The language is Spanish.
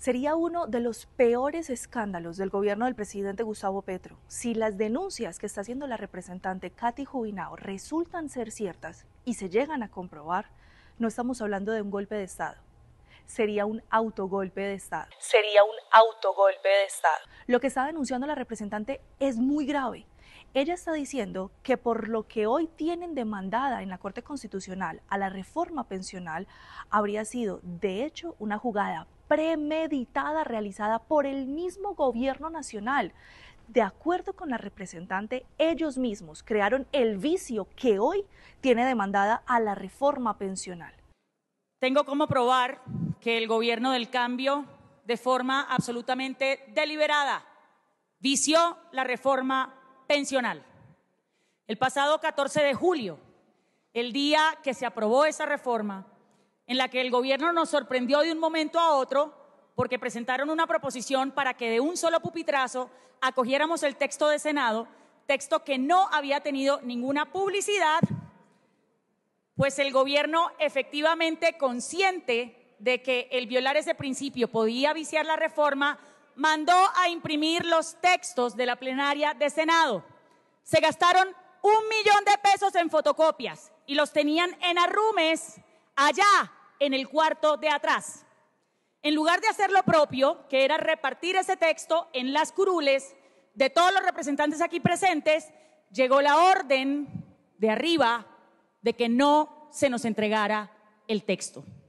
Sería uno de los peores escándalos del gobierno del presidente Gustavo Petro. Si las denuncias que está haciendo la representante Katy Jubinao resultan ser ciertas y se llegan a comprobar, no estamos hablando de un golpe de Estado. Sería un autogolpe de Estado. Sería un autogolpe de Estado. Lo que está denunciando la representante es muy grave. Ella está diciendo que por lo que hoy tienen demandada en la Corte Constitucional a la reforma pensional, habría sido, de hecho, una jugada premeditada realizada por el mismo gobierno nacional. De acuerdo con la representante, ellos mismos crearon el vicio que hoy tiene demandada a la reforma pensional. Tengo como probar que el gobierno del cambio, de forma absolutamente deliberada, vició la reforma pensional. El pasado 14 de julio, el día que se aprobó esa reforma, en la que el gobierno nos sorprendió de un momento a otro porque presentaron una proposición para que de un solo pupitrazo acogiéramos el texto de Senado, texto que no había tenido ninguna publicidad, pues el gobierno efectivamente consciente de que el violar ese principio podía viciar la reforma, mandó a imprimir los textos de la plenaria de Senado. Se gastaron un millón de pesos en fotocopias y los tenían en arrumes allá en el cuarto de atrás. En lugar de hacer lo propio, que era repartir ese texto en las curules de todos los representantes aquí presentes, llegó la orden de arriba de que no se nos entregara el texto.